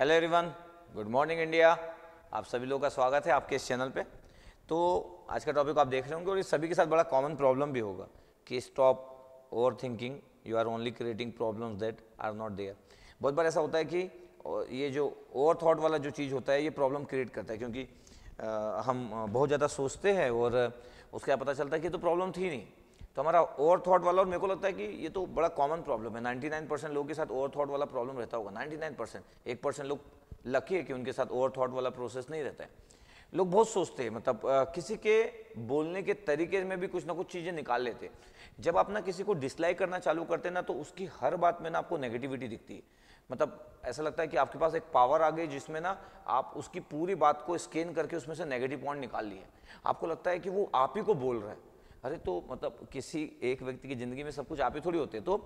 Hello everyone good morning India आप सभी लोगों का स्वागत है आपके इस चैनल पे तो आज का टॉपिक आप देख रहे होंगे और ये सभी के साथ बड़ा कॉमन प्रॉब्लम भी होगा कि stop overthinking you are only creating problems that are not there बहुत बार ऐसा होता है कि ये जो ओवर थाट वाला जो चीज़ होता है ये प्रॉब्लम क्रिएट करता है क्योंकि आ, हम बहुत ज़्यादा सोचते हैं और उसके पता चलता है कि तो प्रॉब्लम थी नहीं तो हमारा ओवर थॉट वाला और मेरे को लगता है कि ये तो बड़ा कॉमन प्रॉब्लम है 99 परसेंट लोगों के साथ ओवर थॉट वाला प्रॉब्लम रहता होगा 99 परसेंट एक परसेंट लोग लकी है कि उनके साथ ओवर थॉट वाला प्रोसेस नहीं रहता है लोग बहुत सोचते हैं मतलब आ, किसी के बोलने के तरीके में भी कुछ ना कुछ चीज़ें निकाल लेते हैं जब आप ना किसी को डिसलाइक करना चालू करते हैं ना तो उसकी हर बात में ना आपको नेगेटिविटी दिखती है मतलब ऐसा लगता है कि आपके पास एक पावर आ गई जिसमें ना आप उसकी पूरी बात को स्कैन करके उसमें से नेगेटिव पॉइंट निकाल लिए आपको लगता है कि वो आप ही को बोल रहा है अरे तो मतलब किसी एक व्यक्ति की ज़िंदगी में सब कुछ आप ही थोड़ी होते तो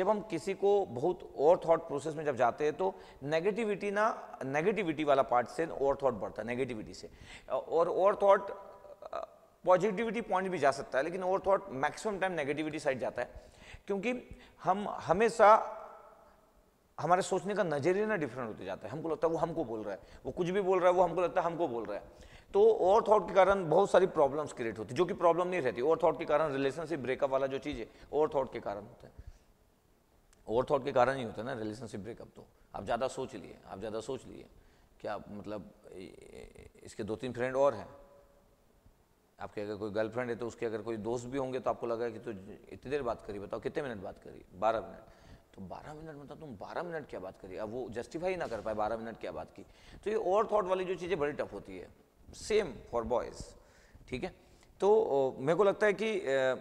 जब हम किसी को बहुत और थॉट प्रोसेस में जब जाते हैं तो नेगेटिविटी ना नेगेटिविटी वाला पार्ट से और थॉट बढ़ता है नेगेटिविटी से और और थॉट पॉजिटिविटी पॉइंट भी जा सकता है लेकिन और thought maximum time negativity side जाता है क्योंकि हम हमेशा हमारे सोचने का नजरिया ना डिफरेंट होते जाता है हमको लगता है वो हमको बोल रहा है वो कुछ भी बोल रहा है वो हमको लगता है हमको बोल रहा है तो ओवर थॉट के कारण बहुत सारी प्रॉब्लम्स क्रिएट होती जो कि प्रॉब्लम नहीं रहती ओवर थॉट के कारण रिलेशनशिप ब्रेकअप वाला जो चीज़ है ओवर थॉट के कारण होता है ओवर थॉट के कारण ही होता है ना रिलेशनशिप ब्रेकअप तो आप ज़्यादा सोच लिए आप ज़्यादा सोच लिए क्या मतलब इसके दो तीन फ्रेंड और हैं आपके अगर कोई गर्लफ्रेंड है तो उसके अगर कोई दोस्त भी होंगे तो आपको लगा कि तो इतनी देर बात करी बताओ कितने मिनट बात करी बारह मिनट तो बारह मिनट मतलब तुम बारह मिनट क्या बात करी अब वो जस्टिफाई ना कर पाए बारह मिनट क्या बात की तो ये ओवर थॉट वाली जो चीज़ें बड़ी टफ होती है सेम फॉर बॉयज़ ठीक है तो मेरे को लगता है कि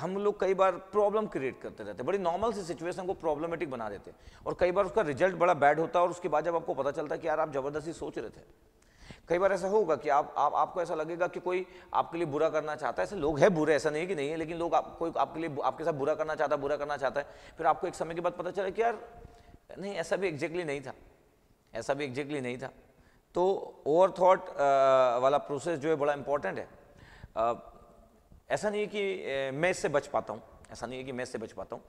हम लोग कई बार प्रॉब्लम क्रिएट करते रहते हैं बड़ी नॉर्मल सी सिचुएशन को प्रॉब्लमेटिक बना देते हैं और कई बार उसका रिजल्ट बड़ा बैड होता है और उसके बाद जब आपको पता चलता है कि यार आप ज़बरदस्ती सोच रहे थे कई बार ऐसा होगा कि आप, आप आपको ऐसा लगेगा कि कोई आपके लिए बुरा करना चाहता है ऐसे लोग है बुरे ऐसा नहीं कि नहीं है लेकिन लोग आप, कोई आपके लिए आपके साथ बुरा करना चाहता है बुरा करना चाहता है फिर आपको एक समय के बाद पता चला कि यार नहीं ऐसा भी एग्जैक्टली नहीं था ऐसा भी एग्जैक्टली नहीं था तो ओवर थाट वाला प्रोसेस जो है बड़ा इंपॉर्टेंट है ऐसा नहीं है कि मैं इससे बच पाता हूँ ऐसा नहीं है कि मैं इससे बच पाता हूँ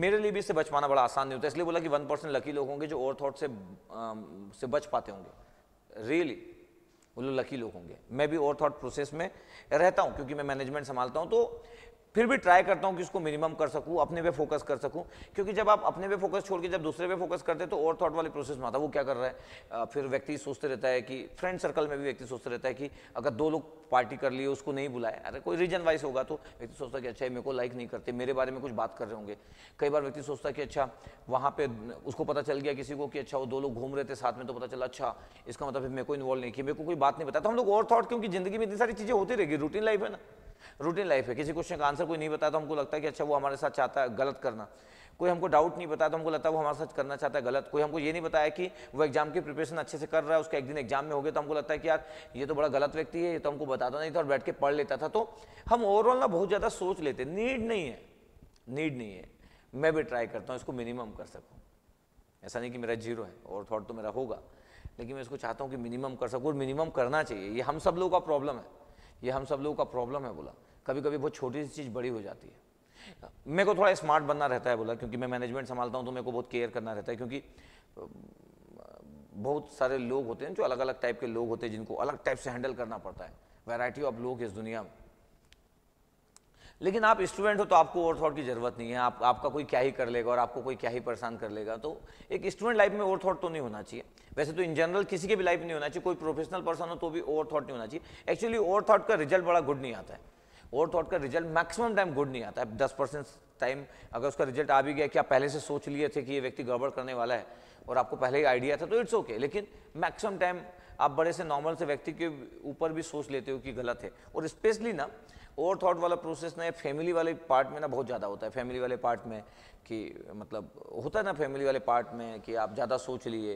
मेरे लिए भी इससे बच पाना बड़ा आसान नहीं होता इसलिए बोला कि वन परसेंट लकी लोग होंगे जो ओवर थाट से से बच पाते होंगे रियली वो लोग लकी लोग होंगे मैं भी ओवर थाट प्रोसेस में रहता हूँ क्योंकि मैं मैनेजमेंट संभालता हूँ तो फिर भी ट्राई करता हूँ कि इसको मिनिमम कर सकूँ अपने पे फोकस कर सकूँ क्योंकि जब आप अपने पे फोकस छोड़ के जब दूसरे पे फोकस करते हैं तो और थॉट वाली प्रोसेस में आता है वो क्या कर रहा है फिर व्यक्ति सोचते रहता है कि फ्रेंड सर्कल में भी व्यक्ति सोचते रहता है कि अगर दो लोग पार्टी कर लिए उसको नहीं बुलाया अरे कोई रीजन वाइज होगा तो व्यक्ति सोचता कि अच्छा मेरे को लाइक नहीं करते मेरे बारे में कुछ बात कर रहे होंगे कई बार व्यक्ति सोचता कि अच्छा वहाँ पे उसको पता चल गया किसी को कि अच्छा वो दो लोग घूम रहे थे साथ में तो पता चला अच्छा इसका मतलब मेरे को इन्वॉल्व नहीं किया मेरे को कोई बात नहीं बताया तो हम लोग और थॉट क्योंकि जिंदगी में इतनी सारी चीज़ें होती रहेगी रूटीन लाइफ है ना रूटीन लाइफ है किसी क्वेश्चन का आंसर कोई नहीं बताया तो हमको लगता है कि अच्छा वो हमारे साथ चाहता है गलत करना कोई हमको डाउट नहीं बताया तो हमको लगता है वो हमारे साथ करना चाहता है गलत कोई हमको ये नहीं बताया कि वो एग्जाम की प्रिपरेशन अच्छे से कर रहा है उसका एक दिन एग्जाम में हो गया तो हमको लगता है कि यार ये तो बड़ा गलत व्यक्ति है ये तो हमको बताता नहीं था और बैठ के पढ़ लेता था तो हम ओवरऑल ना बहुत ज़्यादा सोच लेते नीड नहीं है नीड नहीं है मैं भी ट्राई करता हूँ इसको मिनिमम कर सकूँ ऐसा नहीं कि मेरा जीरो है और थॉट तो मेरा होगा लेकिन मैं इसको चाहता हूँ कि मिनिमम कर सकूँ और मिनिमम करना चाहिए ये हम सब लोगों का प्रॉब्लम है ये हम सब लोगों का प्रॉब्लम है बोला कभी कभी बहुत छोटी सी चीज़ बड़ी हो जाती है मेरे को थोड़ा स्मार्ट बनना रहता है बोला क्योंकि मैं मैनेजमेंट संभालता हूँ तो मेरे को बहुत केयर करना रहता है क्योंकि बहुत सारे लोग होते हैं जो अलग अलग टाइप के लोग होते हैं जिनको अलग टाइप से हैंडल करना पड़ता है वैरायटी ऑफ लोग इस दुनिया में लेकिन आप स्टूडेंट हो तो आपको ओवर थॉट की ज़रूरत नहीं है आप आपका कोई क्या ही कर लेगा और आपको कोई क्या ही परेशान कर लेगा तो एक स्टूडेंट लाइफ में ओवर थॉट तो नहीं होना चाहिए वैसे तो इन जनरल किसी के भी लाइफ नहीं होना चाहिए कोई प्रोफेशनल पर्सन हो तो भी ओवर थॉट नहीं होना चाहिए एक्चुअली ओवर थॉट का रिजल्ट बड़ा गुड नहीं आता है ओवर थॉट का रिजल्ट मैक्सिमम टाइम गुड नहीं आता है दस परसेंट टाइम अगर उसका रिजल्ट आ भी गया कि आप पहले से सोच लिए थे कि ये व्यक्ति गड़बड़ करने वाला है और आपको पहले ही आइडिया था तो इट्स ओके लेकिन मैक्सिमम टाइम आप बड़े से नॉर्मल से व्यक्ति के ऊपर भी सोच लेते हो कि गलत है और स्पेशली ना ओवर थॉट वाला प्रोसेस ना फैमिली वाले पार्ट में ना बहुत ज़्यादा होता है फैमिली वाले पार्ट में कि मतलब होता है ना फैमिली वाले पार्ट में कि आप ज़्यादा सोच लिए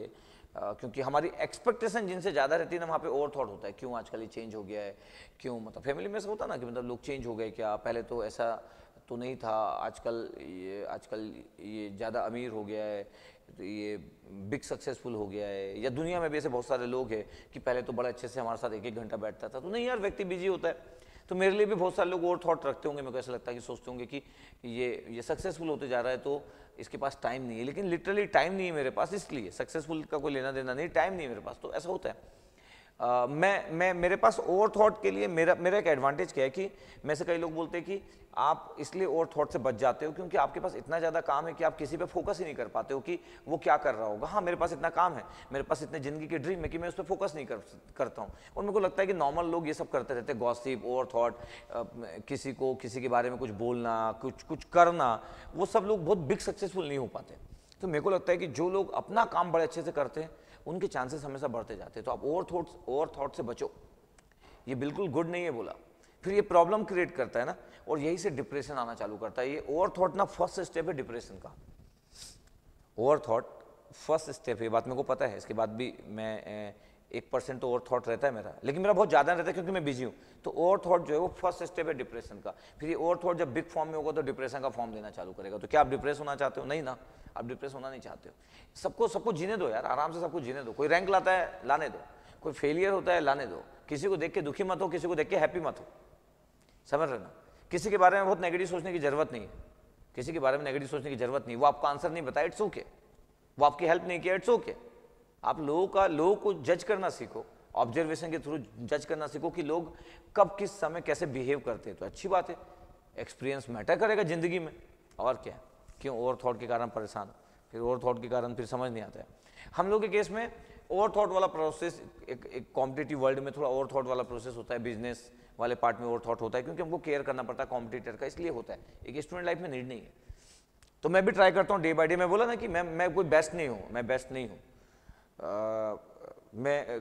क्योंकि हमारी एक्सपेक्टेशन जिनसे ज़्यादा रहती है ना वहाँ पे ओवर थॉट होता है क्यों आजकल ये चेंज हो गया है क्यों मतलब फैमिली में ऐसा होता ना कि मतलब लोग चेंज हो गए क्या पहले तो ऐसा तो नहीं था आजकल ये आजकल ये ज़्यादा अमीर हो गया है तो ये बिग सक्सेसफुल हो गया है या दुनिया में भी ऐसे बहुत सारे लोग हैं कि पहले तो बड़े अच्छे से हमारे साथ एक एक घंटा बैठता था तो नहीं यार व्यक्ति बिजी होता है तो मेरे लिए भी बहुत सारे लोग और थॉट रखते होंगे मेरे को ऐसा लगता है कि सोचते होंगे कि ये ये सक्सेसफुल होते जा रहा है तो इसके पास टाइम नहीं है लेकिन लिटरली टाइम नहीं है मेरे पास इसलिए सक्सेसफुल का कोई लेना देना नहीं टाइम नहीं है मेरे पास तो ऐसा होता है मैं मैं मेरे पास ओवर थाट के लिए मेरा मेरा एक एडवांटेज क्या है कि मैं से कई लोग बोलते हैं कि आप इसलिए ओवर थाट से बच जाते हो क्योंकि आपके पास इतना ज़्यादा काम है कि आप किसी पे फोकस ही नहीं कर पाते हो कि वो क्या कर रहा होगा हाँ मेरे पास इतना काम है मेरे पास इतने ज़िंदगी के ड्रीम है कि मैं उस पर फोकस नहीं कर करता हूँ और मेरे को लगता है कि नॉर्मल लोग ये सब करते रहते हैं गॉसिप ओवर थाट किसी को किसी के बारे में कुछ बोलना कुछ कुछ करना वो सब लोग बहुत बिग सक्सेसफुल नहीं हो पाते तो मेरे को लगता है कि जो लोग अपना काम बड़े अच्छे से करते हैं उनके चांसेस हमेशा बढ़ते जाते हैं तो आप ओवर थॉट ओवर थॉट से बचो ये बिल्कुल गुड नहीं है बोला फिर ये प्रॉब्लम क्रिएट करता है ना और यही से डिप्रेशन आना चालू करता है ये ओवर थॉट ना फर्स्ट स्टेप है डिप्रेशन का ओवर थॉट फर्स्ट स्टेप ये बात मेरे को पता है इसके बाद भी मैं एक परसेंट तो ओवर थॉट रहता है मेरा लेकिन मेरा बहुत ज़्यादा रहता है क्योंकि मैं बिजी हूँ तो ओवर थॉट जो है वो फर्स्ट स्टेप है डिप्रेशन का फिर ये ओवर थॉट जब बिग फॉर्म में होगा तो डिप्रेशन का फॉर्म लेना चालू करेगा तो क्या आप डिप्रेस होना चाहते हो नहीं ना आप डिप्रेस होना नहीं चाहते हो सबको सबको जीने दो यार आराम से सबको जीने दो कोई रैंक लाता है लाने दो कोई फेलियर होता है लाने दो किसी को देख के दुखी मत हो किसी को देख के हैप्पी मत हो समझ रहे ना किसी के बारे में बहुत नेगेटिव सोचने की जरूरत नहीं है किसी के बारे में नेगेटिव सोचने की जरूरत नहीं वो आपका आंसर नहीं बताया इट्स ओके वो आपकी हेल्प नहीं किया इट्स ओके आप लोगों का लोगों को जज करना सीखो ऑब्जर्वेशन के थ्रू जज करना सीखो कि लोग कब किस समय कैसे बिहेव करते हैं तो अच्छी बात है एक्सपीरियंस मैटर करेगा जिंदगी में और क्या क्यों ओवर थाट के कारण परेशान फिर ओवर थाट के कारण फिर समझ नहीं आता है हम लोग के केस में ओवर थाट वाला प्रोसेस एक एक कॉम्पिटेटिव वर्ल्ड में थोड़ा ओवर थाट वाला प्रोसेस होता है बिजनेस वाले पार्ट में ओवर थाट होता है क्योंकि हमको केयर करना पड़ता है कॉम्पिटेटर का इसलिए होता है एक स्टूडेंट लाइफ में नीड नहीं है तो मैं भी ट्राई करता हूँ डे बाई डे मैं बोला ना कि मैं मैं कोई बेस्ट नहीं हूँ मैं बेस्ट नहीं हूँ मैं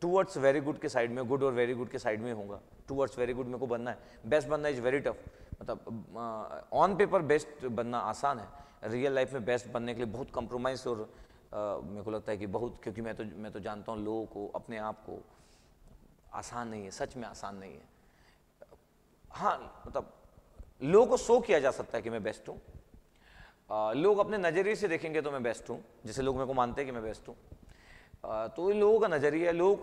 टूवर्ड्स वेरी गुड के साइड में गुड और वेरी गुड के साइड में होऊंगा टूवर्ड्स वेरी गुड मेरे को बनना है बेस्ट बनना इज वेरी टफ मतलब ऑन पेपर बेस्ट बनना आसान है रियल लाइफ में बेस्ट बनने के लिए बहुत कॉम्प्रोमाइज़ और मेरे को लगता है कि बहुत क्योंकि मैं तो मैं तो जानता हूँ लोगों को अपने आप को आसान नहीं है सच में आसान नहीं है हाँ मतलब लोगों को शो किया जा सकता है कि मैं बेस्ट हूँ लोग अपने नज़रिए से देखेंगे तो मैं बेस्ट हूँ जैसे लोग मेरे को मानते हैं कि मैं बेस्ट हूँ तो इन लोगों का नज़रिया लोगों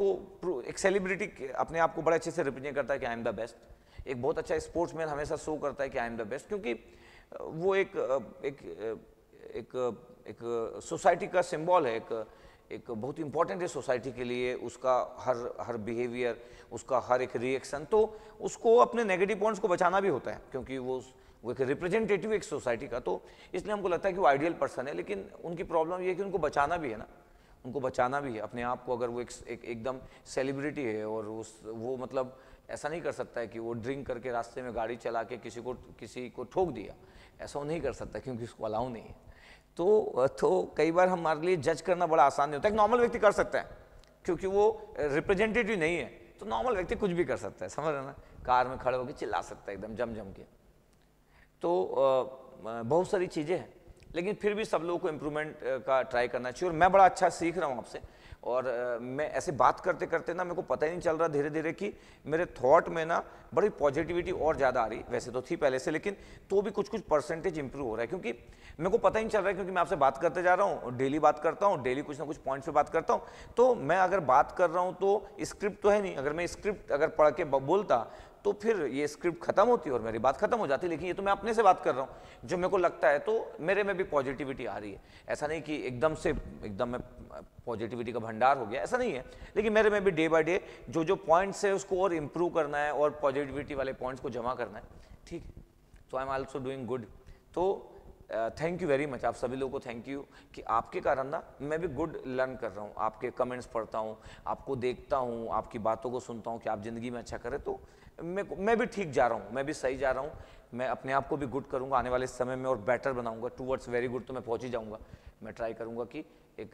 को एक सेलिब्रिटी अपने आप को बड़े अच्छे से रिप्रेजेंट करता है कि आई एम द बेस्ट एक बहुत अच्छा स्पोर्ट्समैन हमेशा शो करता है कि आई एम द बेस्ट क्योंकि वो एक एक एक एक सोसाइटी का सिंबल है एक एक बहुत इंपॉर्टेंट है सोसाइटी के लिए उसका हर हर बिहेवियर उसका हर एक रिएक्शन तो उसको अपने नेगेटिव पॉइंट्स को बचाना भी होता है क्योंकि वो वो एक रिप्रेजेंटेटिव एक सोसाइटी का तो इसलिए हमको लगता है कि वो आइडियल पर्सन है लेकिन उनकी प्रॉब्लम ये है कि उनको बचाना भी है ना उनको बचाना भी है अपने आप को अगर वो एक, एक एकदम सेलिब्रिटी है और उस वो मतलब ऐसा नहीं कर सकता है कि वो ड्रिंक करके रास्ते में गाड़ी चला के किसी को किसी को ठोक दिया ऐसा वो नहीं कर सकता क्योंकि उसको अलाउ नहीं है तो तो कई बार हमारे लिए जज करना बड़ा आसान नहीं होता एक नॉर्मल व्यक्ति कर सकता है क्योंकि वो रिप्रेजेंटेटिव नहीं है तो नॉर्मल व्यक्ति कुछ भी कर सकता है समझ रहे ना कार में खड़े होकर चिल्ला सकता है एकदम जम जम के तो बहुत सारी चीज़ें हैं लेकिन फिर भी सब लोगों को इम्प्रूवमेंट का ट्राई करना चाहिए और मैं बड़ा अच्छा सीख रहा हूँ आपसे और मैं ऐसे बात करते करते ना मेरे को पता ही नहीं चल रहा धीरे धीरे कि मेरे थॉट में ना बड़ी पॉजिटिविटी और ज़्यादा आ रही वैसे तो थी पहले से लेकिन तो भी कुछ कुछ परसेंटेज इंप्रूव हो रहा है क्योंकि मेरे को पता ही नहीं चल रहा है क्योंकि मैं आपसे बात करते जा रहा हूँ डेली बात करता हूँ डेली कुछ ना कुछ पॉइंट्स पर बात करता हूँ तो मैं अगर बात कर रहा हूँ तो स्क्रिप्ट तो है नहीं अगर मैं स्क्रिप्ट अगर पढ़ के बोलता तो फिर ये स्क्रिप्ट खत्म होती है और मेरी बात खत्म हो जाती है लेकिन ये तो मैं अपने से बात कर रहा हूँ जो मेरे को लगता है तो मेरे में भी पॉजिटिविटी आ रही है ऐसा नहीं कि एकदम से एकदम मैं पॉजिटिविटी का भंडार हो गया ऐसा नहीं है लेकिन मेरे में भी डे बाय डे जो जो पॉइंट्स है उसको और इम्प्रूव करना है और पॉजिटिविटी वाले पॉइंट्स को जमा करना है ठीक है so I am also doing good तो थैंक यू वेरी मच आप सभी लोगों को थैंक यू कि आपके कारण ना मैं भी गुड लर्न कर रहा हूँ आपके कमेंट्स पढ़ता हूँ आपको देखता हूँ आपकी बातों को सुनता हूँ कि आप ज़िंदगी में अच्छा करें तो मैं मैं भी ठीक जा रहा हूँ मैं भी सही जा रहा हूँ मैं अपने आप को भी गुड करूँगा आने वाले समय में और बेटर बनाऊँगा टूवर्ड्स वेरी गुड तो मैं पहुँच ही जाऊँगा मैं ट्राई करूँगा कि एक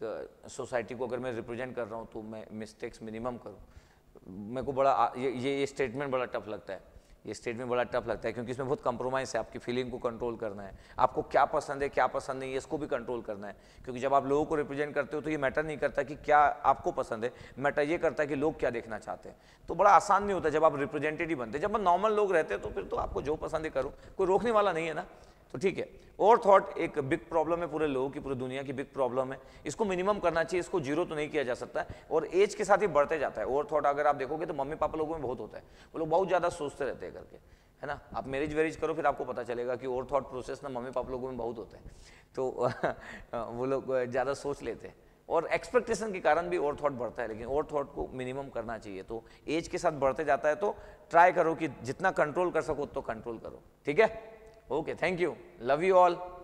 सोसाइटी uh, को अगर मैं रिप्रेजेंट कर रहा हूँ तो मैं मिस्टेक्स मिनिमम करूँ मेरे को बड़ा ये ये स्टेटमेंट बड़ा टफ लगता है ये स्टेट में बड़ा टफ लगता है क्योंकि इसमें बहुत कंप्रोमाइज़ है आपकी फीलिंग को कंट्रोल करना है आपको क्या पसंद है क्या पसंद नहीं है इसको भी कंट्रोल करना है क्योंकि जब आप लोगों को रिप्रेजेंट करते हो तो ये मैटर नहीं करता कि क्या आपको पसंद है मैटर ये करता है कि लोग क्या देखना चाहते हैं तो बड़ा आसान नहीं होता जब आप रिप्रेजेंटेटिव बनते जब आप नॉर्मल लोग रहते हैं तो फिर तो आपको जो पसंद है करो कोई रोकने वाला नहीं है ना तो ठीक है और थॉट एक बिग प्रॉब्लम है पूरे लोगों की पूरी दुनिया की बिग प्रॉब्लम है इसको मिनिमम करना चाहिए इसको जीरो तो नहीं किया जा सकता और एज के साथ ही बढ़ते जाता है और थॉट अगर आप देखोगे तो मम्मी पापा लोगों में बहुत होता है वो लोग बहुत ज़्यादा सोचते रहते हैं करके है ना आप मैरिज वेरिज करो फिर आपको पता चलेगा कि और थॉट प्रोसेस ना मम्मी पापा लोगों में बहुत होता है तो वो लोग ज़्यादा सोच लेते हैं और एक्सपेक्टेशन के कारण भी और थॉट बढ़ता है लेकिन और थॉट को मिनिमम करना चाहिए तो एज के साथ बढ़ते जाता है तो ट्राई करो कि जितना कंट्रोल कर सको तो कंट्रोल करो ठीक है Okay, thank you. Love you all.